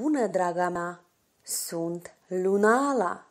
bună, draga mea! Sunt Lunala!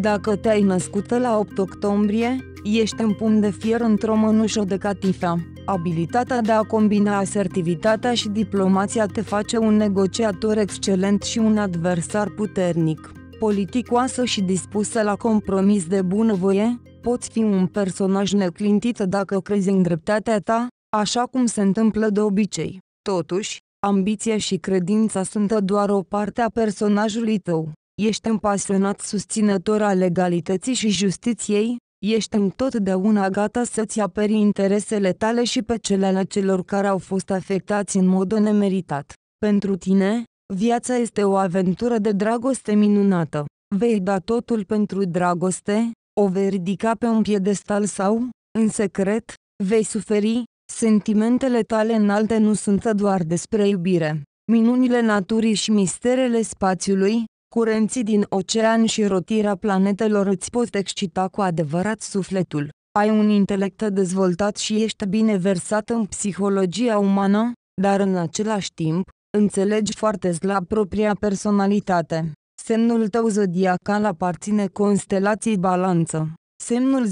Dacă te-ai născută la 8 octombrie, ești în pumn de fier într-o mănușă de catifea. Abilitatea de a combina asertivitatea și diplomația te face un negociator excelent și un adversar puternic. Politicoasă și dispusă la compromis de bunăvoie, poți fi un personaj neclintit dacă crezi în dreptatea ta, așa cum se întâmplă de obicei. Totuși, ambiția și credința sunt doar o parte a personajului tău. Ești un pasionat susținător al legalității și justiției, ești întotdeauna gata să-ți aperi interesele tale și pe cele ale celor care au fost afectați în mod nemeritat. Pentru tine, viața este o aventură de dragoste minunată. Vei da totul pentru dragoste, o vei ridica pe un piedestal sau, în secret, vei suferi, Sentimentele tale înalte nu sunt doar despre iubire. Minunile naturii și misterele spațiului, curenții din ocean și rotirea planetelor îți pot excita cu adevărat sufletul. Ai un intelect dezvoltat și ești bine versat în psihologia umană, dar în același timp, înțelegi foarte slab propria personalitate. Semnul tău zodiacal aparține constelației balanță. Semnul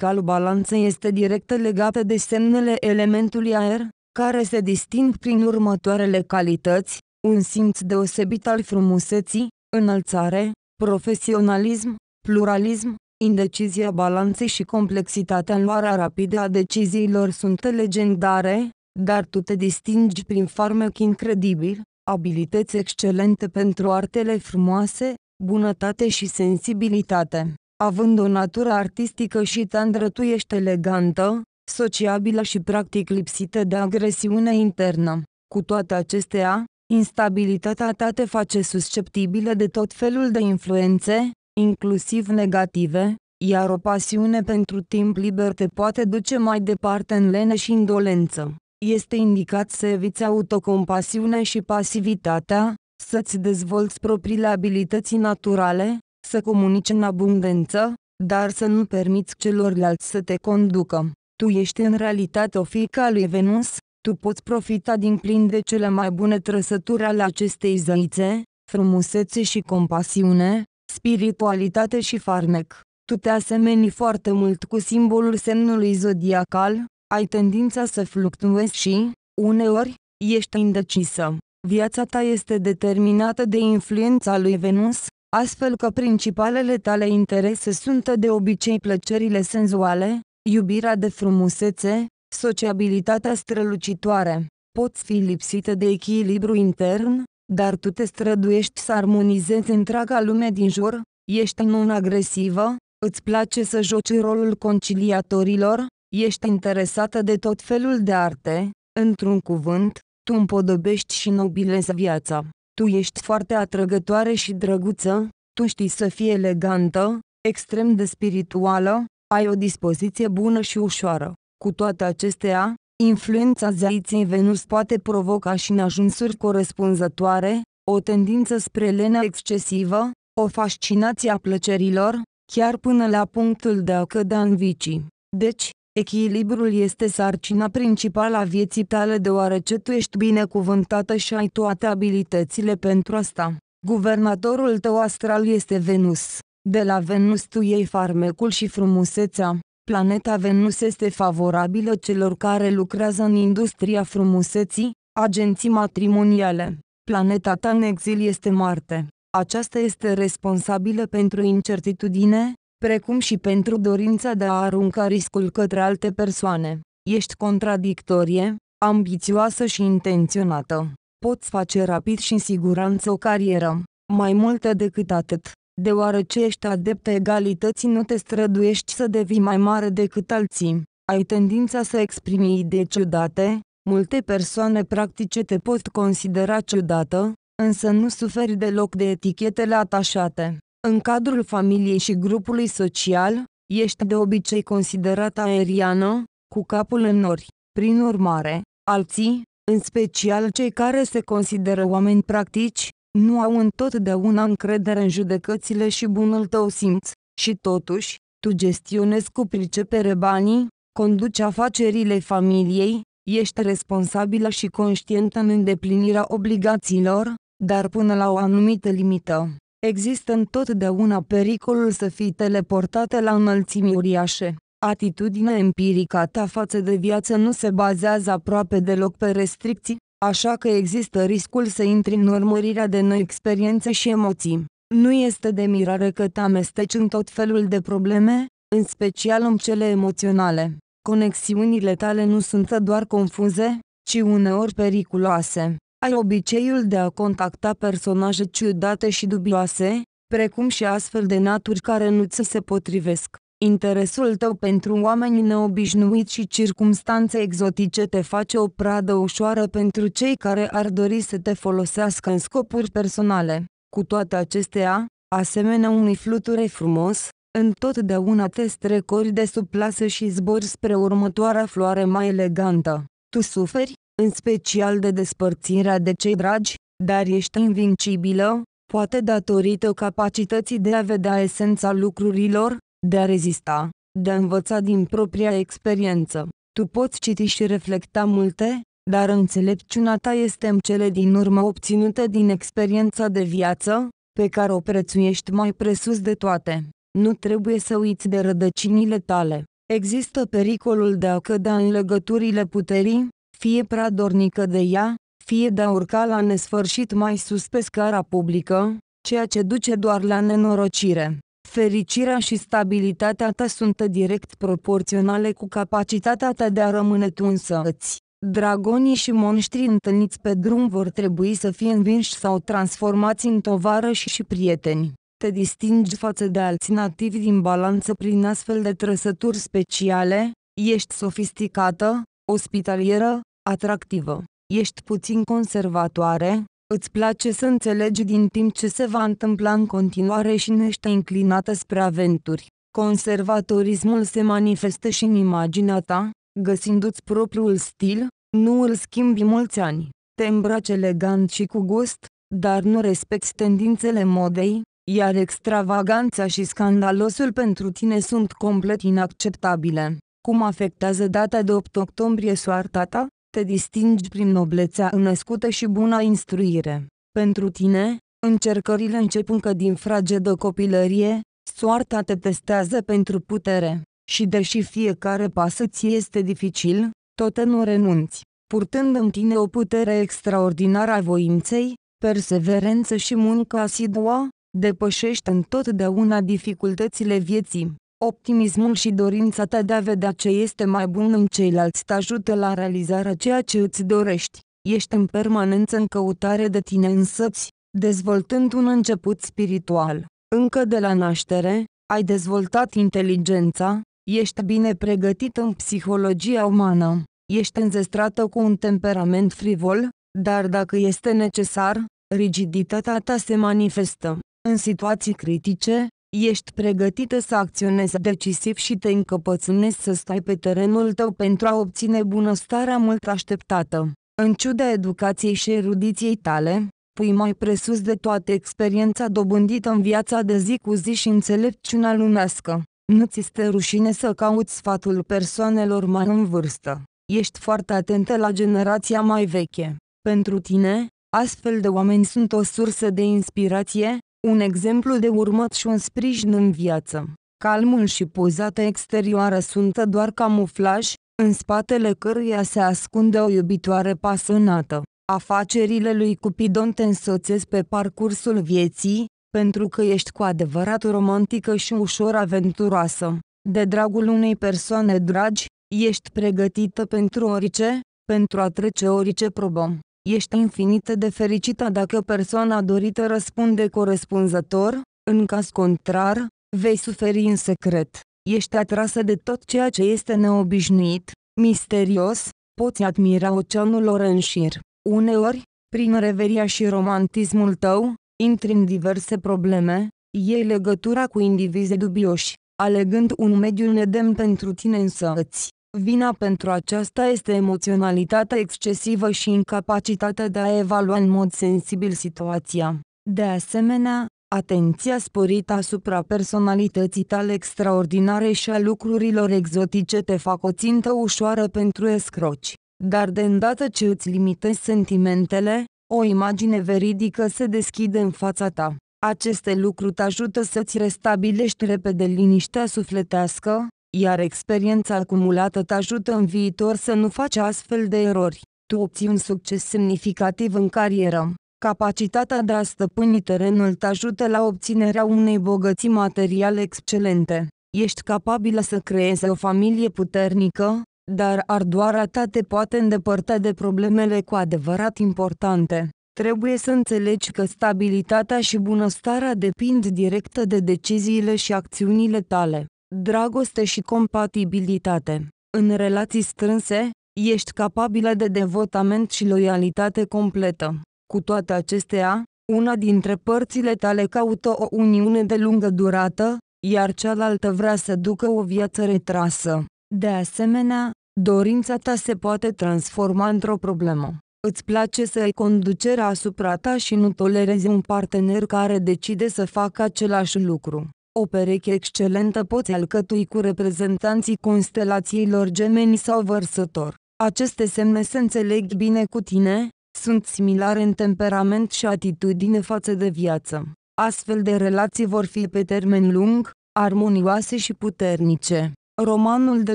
al balanței este direct legat de semnele elementului aer, care se disting prin următoarele calități, un simț deosebit al frumuseții, înălțare, profesionalism, pluralism, indecizia balanței și complexitatea luarea rapidă a deciziilor sunt legendare, dar tu te distingi prin farmec incredibil, abilități excelente pentru artele frumoase, bunătate și sensibilitate. Având o natură artistică și tu ești elegantă, sociabilă și practic lipsită de agresiune internă. Cu toate acestea, instabilitatea ta te face susceptibilă de tot felul de influențe, inclusiv negative, iar o pasiune pentru timp liber te poate duce mai departe în lene și indolență. Este indicat să eviți autocompasiunea și pasivitatea, să-ți dezvolți propriile abilități naturale, să comunici în abundență, dar să nu permiți celorlalți să te conducă. Tu ești în realitate o fiică a lui Venus, tu poți profita din plin de cele mai bune trăsături ale acestei zăițe: frumusețe și compasiune, spiritualitate și farmec. Tu te asemeni foarte mult cu simbolul semnului zodiacal, ai tendința să fluctuezi și, uneori, ești indecisă. Viața ta este determinată de influența lui Venus, astfel că principalele tale interese sunt de obicei plăcerile senzuale, iubirea de frumusețe, sociabilitatea strălucitoare. Poți fi lipsită de echilibru intern, dar tu te străduiești să armonizezi întreaga lume din jur, ești non-agresivă, îți place să joci rolul conciliatorilor, ești interesată de tot felul de arte, într-un cuvânt, tu împodobești și nobilezi viața. Tu ești foarte atrăgătoare și drăguță, tu știi să fii elegantă, extrem de spirituală, ai o dispoziție bună și ușoară. Cu toate acestea, influența zeiței Venus poate provoca și ajunsuri corespunzătoare, o tendință spre lenea excesivă, o fascinație a plăcerilor, chiar până la punctul de a cădea în vicii. Deci, Echilibrul este sarcina principală a vieții tale deoarece tu ești binecuvântată și ai toate abilitățile pentru asta. Guvernatorul tău astral este Venus. De la Venus tu iei farmecul și frumusețea. Planeta Venus este favorabilă celor care lucrează în industria frumuseții, agenții matrimoniale. Planeta ta în exil este Marte. Aceasta este responsabilă pentru incertitudine, precum și pentru dorința de a arunca riscul către alte persoane. Ești contradictorie, ambițioasă și intenționată. Poți face rapid și în siguranță o carieră, mai multă decât atât. Deoarece ești adeptă egalității nu te străduiești să devii mai mare decât alții. Ai tendința să exprimi idei ciudate, multe persoane practice te pot considera ciudată, însă nu suferi deloc de etichetele atașate. În cadrul familiei și grupului social, ești de obicei considerat aeriană, cu capul în nori. Prin urmare, alții, în special cei care se consideră oameni practici, nu au întotdeauna încredere în judecățile și bunul tău simț, și totuși, tu gestionezi cu pricepere banii, conduci afacerile familiei, ești responsabilă și conștientă în îndeplinirea obligațiilor, dar până la o anumită limită. Există întotdeauna pericolul să fii teleportate la înălțimi uriașe. Atitudinea empirică ta față de viață nu se bazează aproape deloc pe restricții, așa că există riscul să intri în urmărirea de noi experiențe și emoții. Nu este de mirare că te amesteci în tot felul de probleme, în special în cele emoționale. Conexiunile tale nu sunt doar confuze, ci uneori periculoase ai obiceiul de a contacta personaje ciudate și dubioase, precum și astfel de naturi care nu ți se potrivesc. Interesul tău pentru oamenii neobișnuiți și circumstanțe exotice te face o pradă ușoară pentru cei care ar dori să te folosească în scopuri personale. Cu toate acestea, asemenea unui fluture frumos, întotdeauna te strecori de sub plasă și zbori spre următoarea floare mai elegantă. Tu suferi, în special de despărțirea de cei dragi, dar ești invincibilă, poate datorită capacității de a vedea esența lucrurilor, de a rezista, de a învăța din propria experiență. Tu poți citi și reflecta multe, dar înțelepciunea ta este în cele din urmă obținută din experiența de viață, pe care o prețuiești mai presus de toate. Nu trebuie să uiți de rădăcinile tale. Există pericolul de a cădea în legăturile puterii, fie prea dornică de ea, fie de a urca la nesfârșit mai sus pe scara publică, ceea ce duce doar la nenorocire. Fericirea și stabilitatea ta sunt direct proporționale cu capacitatea ta de a rămâne tu însăți. Dragonii și monștrii întâlniți pe drum vor trebui să fie învinși sau transformați în tovarăși și prieteni. Te distingi față de alți nativi din balanță prin astfel de trăsături speciale, ești sofisticată, Ospitalieră, atractivă. Ești puțin conservatoare, îți place să înțelegi din timp ce se va întâmpla în continuare și nu ești înclinată spre aventuri. Conservatorismul se manifestă și în imaginea ta, găsindu-ți propriul stil, nu îl schimbi mulți ani. Te îmbraci elegant și cu gust, dar nu respecti tendințele modei, iar extravaganța și scandalosul pentru tine sunt complet inacceptabile. Cum afectează data de 8 octombrie soarta ta? Te distingi prin noblețea înăscută și buna instruire. Pentru tine, încercările încep încă din fragedă copilărie, soarta te testează pentru putere. Și deși fiecare pas ți este dificil, tot nu renunți, purtând în tine o putere extraordinară a voinței, perseverență și muncă asidua, depășești întotdeauna dificultățile vieții. Optimismul și dorința ta de a vedea ce este mai bun în ceilalți te ajută la realizarea ceea ce îți dorești. Ești în permanență în căutare de tine însăți, dezvoltând un început spiritual. Încă de la naștere, ai dezvoltat inteligența, ești bine pregătit în psihologia umană, ești înzestrată cu un temperament frivol, dar dacă este necesar, rigiditatea ta se manifestă. În situații critice, ești pregătită să acționezi decisiv și te încăpățânezi să stai pe terenul tău pentru a obține bunăstarea mult așteptată. În ciuda educației și erudiției tale, pui mai presus de toate experiența dobândită în viața de zi cu zi și înțelepciunea lumească. Nu ți este rușine să cauți sfatul persoanelor mai în vârstă. Ești foarte atentă la generația mai veche. Pentru tine, astfel de oameni sunt o sursă de inspirație, un exemplu de urmat și un sprijin în viață. Calmul și pozata exterioară sunt doar camuflaj, în spatele căruia se ascunde o iubitoare pasionată. Afacerile lui Cupidon te însoțesc pe parcursul vieții, pentru că ești cu adevărat romantică și ușor aventuroasă. De dragul unei persoane dragi, ești pregătită pentru orice, pentru a trece orice probă. Ești infinit de fericită dacă persoana dorită răspunde corespunzător, în caz contrar, vei suferi în secret. Ești atrasă de tot ceea ce este neobișnuit, misterios, poți admira oceanul orenșir. Uneori, prin reveria și romantismul tău, intri în diverse probleme, iei legătura cu indivizi dubioși, alegând un mediu nedemn pentru tine însăți. Vina pentru aceasta este emoționalitatea excesivă și incapacitatea de a evalua în mod sensibil situația. De asemenea, atenția sporită asupra personalității tale extraordinare și a lucrurilor exotice te fac o țintă ușoară pentru escroci. Dar de îndată ce îți limitezi sentimentele, o imagine veridică se deschide în fața ta. Aceste lucruri te ajută să-ți restabilești repede liniștea sufletească, iar experiența acumulată te ajută în viitor să nu faci astfel de erori. Tu obții un succes semnificativ în carieră. Capacitatea de a stăpâni terenul te ajută la obținerea unei bogății materiale excelente. Ești capabilă să creezi o familie puternică, dar ardoarea ta te poate îndepărta de problemele cu adevărat importante. Trebuie să înțelegi că stabilitatea și bunăstarea depind direct de deciziile și acțiunile tale dragoste și compatibilitate. În relații strânse, ești capabilă de devotament și loialitate completă. Cu toate acestea, una dintre părțile tale caută o uniune de lungă durată, iar cealaltă vrea să ducă o viață retrasă. De asemenea, dorința ta se poate transforma într-o problemă. Îți place să ai conducerea asupra ta și nu tolerezi un partener care decide să facă același lucru. O pereche excelentă poți alcătui cu reprezentanții constelațiilor gemeni sau vărsător. Aceste semne se înțeleg bine cu tine, sunt similare în temperament și atitudine față de viață. Astfel de relații vor fi pe termen lung, armonioase și puternice. Romanul de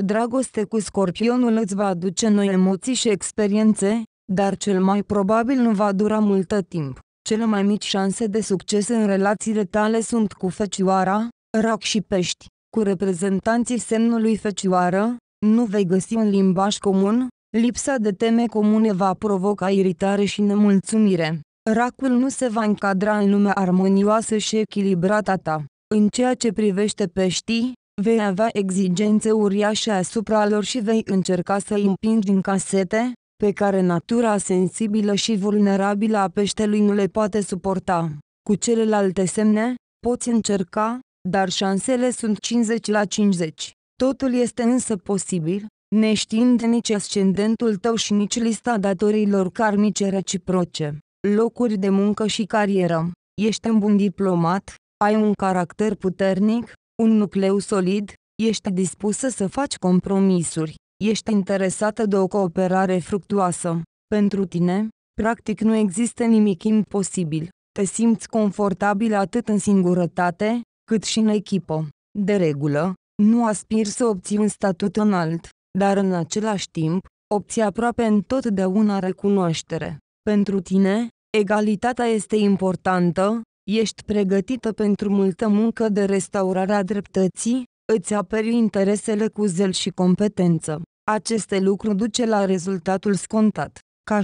dragoste cu scorpionul îți va aduce noi emoții și experiențe, dar cel mai probabil nu va dura multă timp. Cele mai mici șanse de succes în relațiile tale sunt cu fecioara, rac și pești. Cu reprezentanții semnului fecioară, nu vei găsi un limbaj comun, lipsa de teme comune va provoca iritare și nemulțumire. Racul nu se va încadra în lumea armonioasă și echilibrată ta. În ceea ce privește peștii, vei avea exigențe uriașe asupra lor și vei încerca să îi împingi în casete, pe care natura sensibilă și vulnerabilă a peștelui nu le poate suporta. Cu celelalte semne, poți încerca, dar șansele sunt 50 la 50. Totul este însă posibil, neștiind nici ascendentul tău și nici lista datorilor karmice reciproce, locuri de muncă și carieră. Ești un bun diplomat, ai un caracter puternic, un nucleu solid, ești dispusă să faci compromisuri, Ești interesată de o cooperare fructuoasă. Pentru tine, practic nu există nimic imposibil. Te simți confortabil atât în singurătate, cât și în echipă. De regulă, nu aspir să obții un statut înalt, dar în același timp, obții aproape întotdeauna recunoaștere. Pentru tine, egalitatea este importantă, ești pregătită pentru multă muncă de restaurare a dreptății, îți aperi interesele cu zel și competență. Aceste lucruri duce la rezultatul scontat. Ca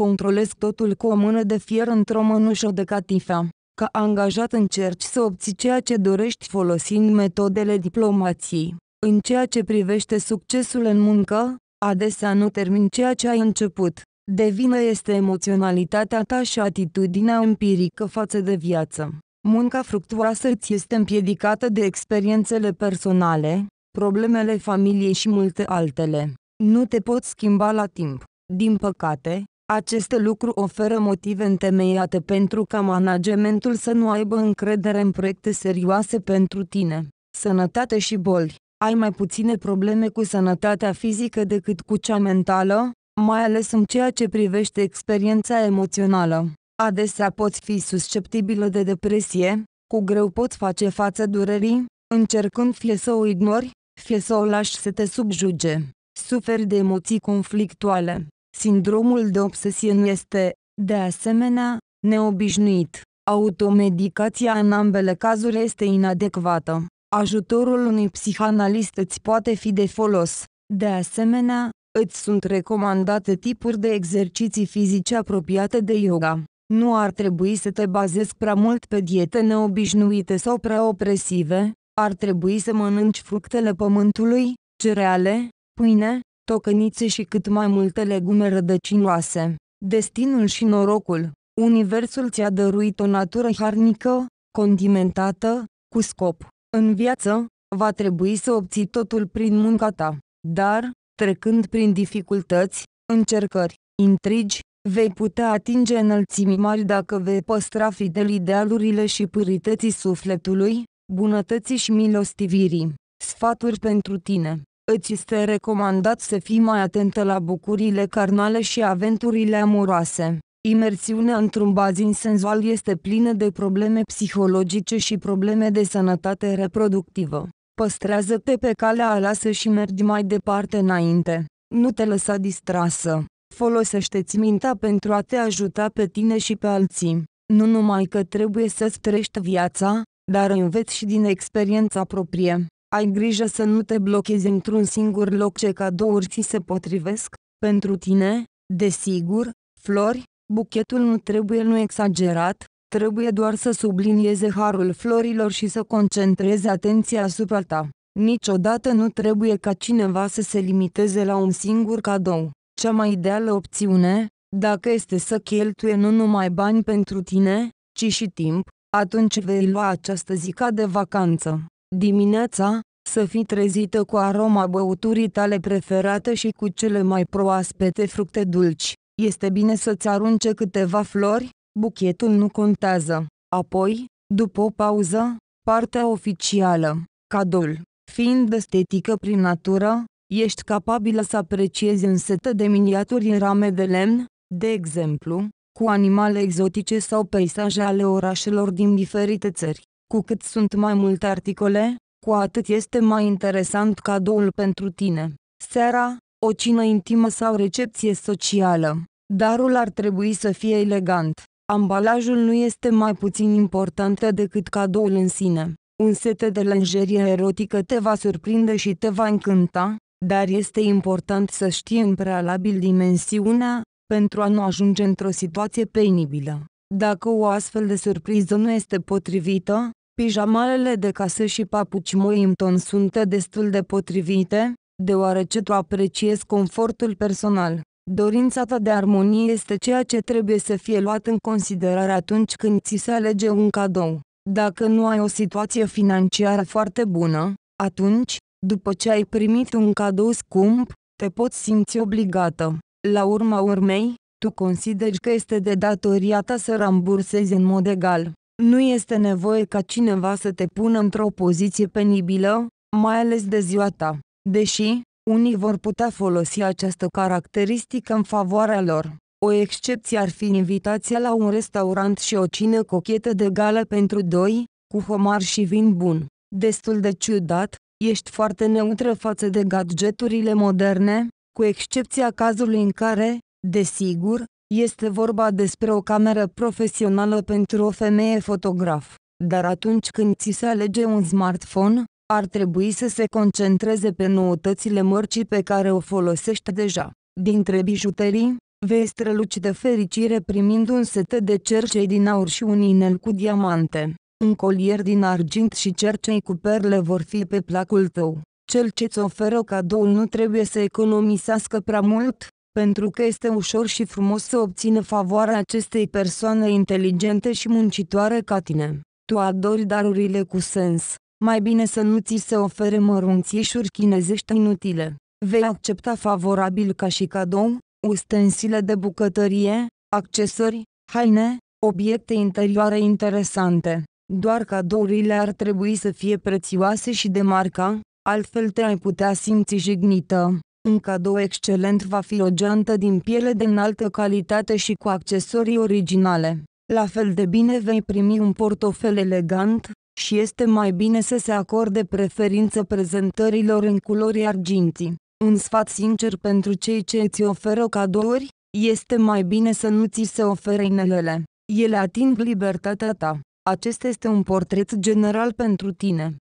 controlez totul cu o mână de fier într-o mânușă de catifea. Ca angajat încerci să obții ceea ce dorești folosind metodele diplomației. În ceea ce privește succesul în muncă, adesea nu termin ceea ce ai început. De vină este emoționalitatea ta și atitudinea empirică față de viață. Munca fructuoasă îți este împiedicată de experiențele personale, problemele familiei și multe altele. Nu te poți schimba la timp. Din păcate, acest lucru oferă motive întemeiate pentru ca managementul să nu aibă încredere în proiecte serioase pentru tine. Sănătate și boli. Ai mai puține probleme cu sănătatea fizică decât cu cea mentală, mai ales în ceea ce privește experiența emoțională. Adesea poți fi susceptibilă de depresie, cu greu poți face față durerii, încercând fie să o ignori, fie să o lași să te subjuge. Suferi de emoții conflictuale. Sindromul de obsesie nu este, de asemenea, neobișnuit. Automedicația în ambele cazuri este inadecvată. Ajutorul unui psihanalist îți poate fi de folos. De asemenea, îți sunt recomandate tipuri de exerciții fizice apropiate de yoga. Nu ar trebui să te bazezi prea mult pe diete neobișnuite sau prea opresive, ar trebui să mănânci fructele pământului, cereale, pâine, tocănițe și cât mai multe legume rădăcinoase. Destinul și norocul Universul ți-a dăruit o natură harnică, condimentată, cu scop. În viață, va trebui să obții totul prin munca ta. Dar, trecând prin dificultăți, încercări, intrigi, vei putea atinge înălțimi mari dacă vei păstra fidel idealurile și purității sufletului, bunătății și milostivirii. Sfaturi pentru tine. Îți este recomandat să fii mai atentă la bucurile carnale și aventurile amoroase. Imersiunea într-un bazin senzual este plină de probleme psihologice și probleme de sănătate reproductivă. Păstrează-te pe calea alasă și mergi mai departe înainte. Nu te lăsa distrasă. Folosește-ți mintea pentru a te ajuta pe tine și pe alții. Nu numai că trebuie să-ți trești viața, dar înveți și din experiența proprie. Ai grijă să nu te blochezi într-un singur loc ce cadouri ți se potrivesc, pentru tine, desigur, flori, buchetul nu trebuie nu exagerat, trebuie doar să sublinieze harul florilor și să concentreze atenția asupra ta. Niciodată nu trebuie ca cineva să se limiteze la un singur cadou. Cea mai ideală opțiune, dacă este să cheltuie nu numai bani pentru tine, ci și timp, atunci vei lua această zi ca de vacanță. Dimineața, să fii trezită cu aroma băuturii tale preferate și cu cele mai proaspete fructe dulci. Este bine să-ți arunce câteva flori, buchetul nu contează. Apoi, după o pauză, partea oficială, cadoul. Fiind estetică prin natură, ești capabilă să apreciezi un set de miniaturi în rame de lemn, de exemplu, cu animale exotice sau peisaje ale orașelor din diferite țări. Cu cât sunt mai multe articole, cu atât este mai interesant cadoul pentru tine. Seara, o cină intimă sau recepție socială. Darul ar trebui să fie elegant. Ambalajul nu este mai puțin important decât cadoul în sine. Un set de lenjerie erotică te va surprinde și te va încânta, dar este important să știi în prealabil dimensiunea, pentru a nu ajunge într-o situație penibilă. Dacă o astfel de surpriză nu este potrivită, pijamalele de casă și papuci Moimton sunt destul de potrivite, deoarece tu apreciezi confortul personal. Dorința ta de armonie este ceea ce trebuie să fie luat în considerare atunci când ți se alege un cadou. Dacă nu ai o situație financiară foarte bună, atunci, după ce ai primit un cadou scump, te poți simți obligată la urma urmei, tu consideri că este de datoria ta să rambursezi în mod egal. Nu este nevoie ca cineva să te pună într-o poziție penibilă, mai ales de ziua ta. Deși, unii vor putea folosi această caracteristică în favoarea lor. O excepție ar fi invitația la un restaurant și o cină cochetă de gală pentru doi, cu homar și vin bun. Destul de ciudat, ești foarte neutră față de gadgeturile moderne, cu excepția cazului în care, desigur, este vorba despre o cameră profesională pentru o femeie fotograf. Dar atunci când ți se alege un smartphone, ar trebui să se concentreze pe noutățile mărcii pe care o folosește deja. Dintre bijuterii, vei străluci de fericire primind un set de cercei din aur și un inel cu diamante. Un colier din argint și cercei cu perle vor fi pe placul tău cel ce ți oferă cadoul nu trebuie să economisească prea mult, pentru că este ușor și frumos să obțină favoarea acestei persoane inteligente și muncitoare ca tine. Tu adori darurile cu sens, mai bine să nu ți se ofere mărunțișuri chinezești inutile. Vei accepta favorabil ca și cadou, ustensile de bucătărie, accesori, haine, obiecte interioare interesante. Doar cadourile ar trebui să fie prețioase și de marca, altfel te-ai putea simți jignită. Un cadou excelent va fi o geantă din piele de înaltă calitate și cu accesorii originale. La fel de bine vei primi un portofel elegant, și este mai bine să se acorde preferință prezentărilor în culori argintii. Un sfat sincer pentru cei ce îți oferă cadouri, este mai bine să nu ți se ofere inelele. Ele ating libertatea ta. Acesta este un portret general pentru tine